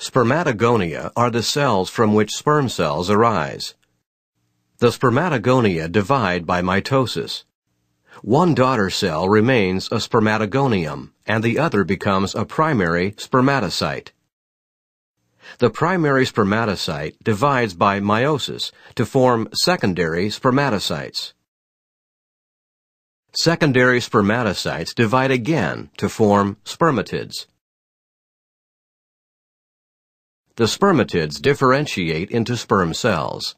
Spermatogonia are the cells from which sperm cells arise. The spermatogonia divide by mitosis. One daughter cell remains a spermatogonium, and the other becomes a primary spermatocyte. The primary spermatocyte divides by meiosis to form secondary spermatocytes. Secondary spermatocytes divide again to form spermatids. The spermatids differentiate into sperm cells.